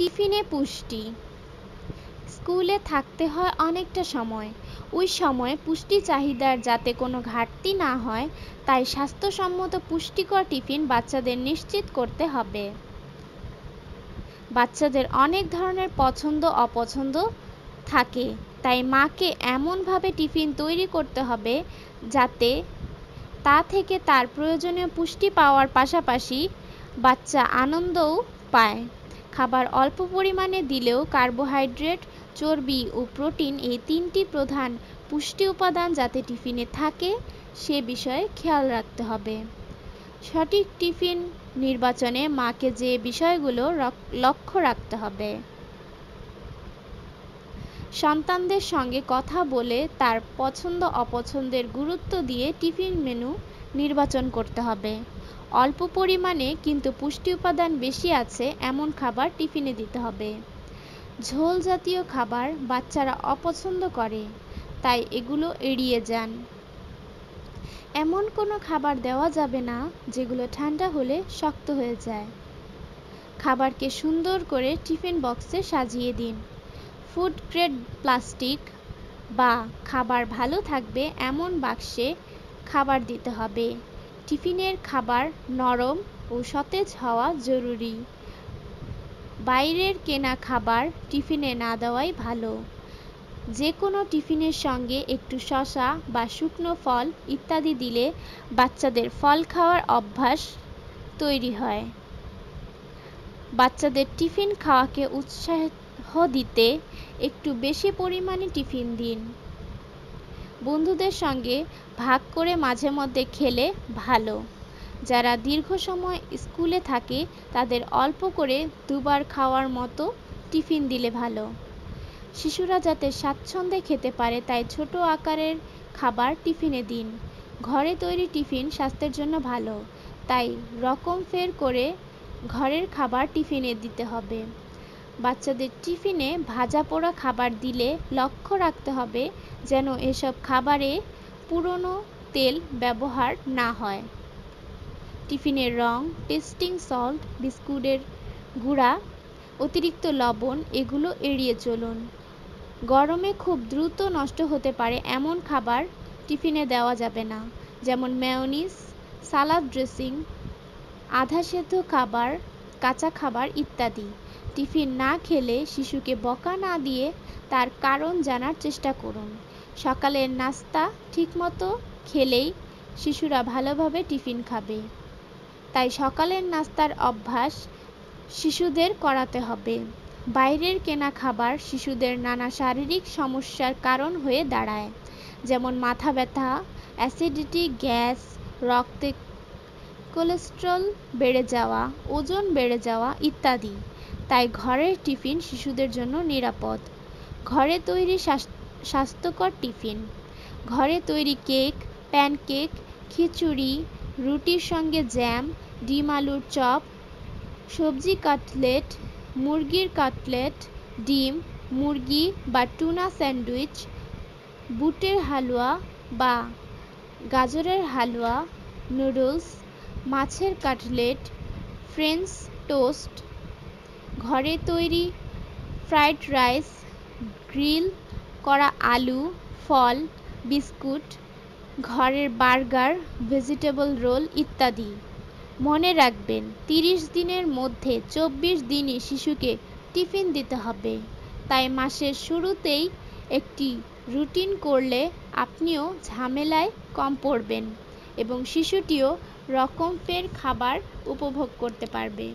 টিফিনে পুষ্টি স্কুলে থাকতে হয় অনেকটা সময় ওই সময় পুষ্টি চাহিদার যাতে কোনো ঘাটতি না হয় তাই স্বাস্থ্যসম্মত পুষ্টিকর টিফিন বাচ্চাদের নিশ্চিত করতে হবে বাচ্চাদের অনেক ধরনের পছন্দ অপছন্দ থাকে তাই মাকে এমনভাবে টিফিন তৈরি করতে হবে যাতে তা থেকে তার প্রয়োজনীয় পুষ্টি পাওয়ার পাশাপাশি বাচ্চা আনন্দও পায় খাবার অল্প পরিমাণে দিলেও কার্বোহাইড্রেট চর্বি ও প্রোটিন এই তিনটি প্রধান পুষ্টি উপাদান যাতে টিফিনে থাকে সে বিষয়ে খেয়াল রাখতে হবে সঠিক টিফিন নির্বাচনে মাকে যে বিষয়গুলো লক্ষ্য রাখতে হবে সন্তানদের সঙ্গে কথা বলে তার পছন্দ অপছন্দের গুরুত্ব দিয়ে টিফিন মেনু নির্বাচন করতে হবে অল্প পরিমাণে কিন্তু পুষ্টি উপাদান বেশি আছে এমন খাবার টিফিনে দিতে হবে ঝোল জাতীয় খাবার বাচ্চারা অপছন্দ করে তাই এগুলো এড়িয়ে যান এমন কোনো খাবার দেওয়া যাবে না যেগুলো ঠান্ডা হলে শক্ত হয়ে যায় খাবারকে সুন্দর করে টিফিন বক্সে সাজিয়ে দিন ফুড গ্রেড প্লাস্টিক বা খাবার ভালো থাকবে এমন বাক্সে খাবার দিতে হবে টিফিনের খাবার নরম ও সতেজ হওয়া জরুরি বাইরের কেনা খাবার টিফিনে না দেওয়াই ভালো যে কোনো টিফিনের সঙ্গে একটু শশা বা শুকনো ফল ইত্যাদি দিলে বাচ্চাদের ফল খাওয়ার অভ্যাস তৈরি হয় বাচ্চাদের টিফিন খাওয়াকে উৎসাহ দিতে একটু বেশি পরিমাণে টিফিন দিন বন্ধুদের সঙ্গে ভাগ করে মাঝে মধ্যে খেলে ভালো যারা দীর্ঘ সময় স্কুলে থাকে তাদের অল্প করে দুবার খাওয়ার মতো টিফিন দিলে ভালো শিশুরা যাতে স্বাচ্ছন্দ্যে খেতে পারে তাই ছোট আকারের খাবার টিফিনে দিন ঘরে তৈরি টিফিন স্বাস্থ্যের জন্য ভালো তাই রকম ফের করে ঘরের খাবার টিফিনে দিতে হবে বাচ্চাদের টিফিনে ভাজা পোড়া খাবার দিলে লক্ষ্য রাখতে হবে যেন এসব খাবারে পুরনো তেল ব্যবহার না হয় টিফিনের রং টেস্টিং সল্ট বিস্কুটের গুঁড়া অতিরিক্ত লবণ এগুলো এড়িয়ে চলুন গরমে খুব দ্রুত নষ্ট হতে পারে এমন খাবার টিফিনে দেওয়া যাবে না যেমন মেয়োনিজ সালাদ ড্রেসিং আধা সেদ্ধ খাবার কাঁচা খাবার ইত্যাদি টিফিন না খেলে শিশুকে বকা না দিয়ে তার কারণ জানার চেষ্টা করুন সকালের নাস্তা ঠিকমতো খেলেই শিশুরা ভালোভাবে টিফিন খাবে তাই সকালের নাস্তার অভ্যাস শিশুদের করাতে হবে বাইরের কেনা খাবার শিশুদের নানা শারীরিক সমস্যার কারণ হয়ে দাঁড়ায় যেমন মাথা ব্যথা অ্যাসিডিটি গ্যাস রক্তে কোলেস্ট্রল বেড়ে যাওয়া ওজন বেড়ে যাওয়া ইত্যাদি তাই ঘরের টিফিন শিশুদের জন্য নিরাপদ ঘরে তৈরি স্বাস্থ্যকর টিফিন ঘরে তৈরি কেক প্যানকেক খিচুড়ি রুটির সঙ্গে জ্যাম ডিম আলুর চপ সবজি কাটলেট মুরগির কাটলেট ডিম মুরগি বা টুনা স্যান্ডউইচ বুটের হালুয়া বা গাজরের হালুয়া নুডলস মাছের কাটলেট ফ্রেঞ্চ টোস্ট ঘরে তৈরি ফ্রাইড রাইস গ্রিল করা আলু ফল বিস্কুট ঘরের বার্গার ভেজিটেবল রোল ইত্যাদি মনে রাখবেন তিরিশ দিনের মধ্যে চব্বিশ দিনই শিশুকে টিফিন দিতে হবে তাই মাসের শুরুতেই একটি রুটিন করলে আপনিও ঝামেলায় কম পড়বেন এবং শিশুটিও রকম ফের খাবার উপভোগ করতে পারবে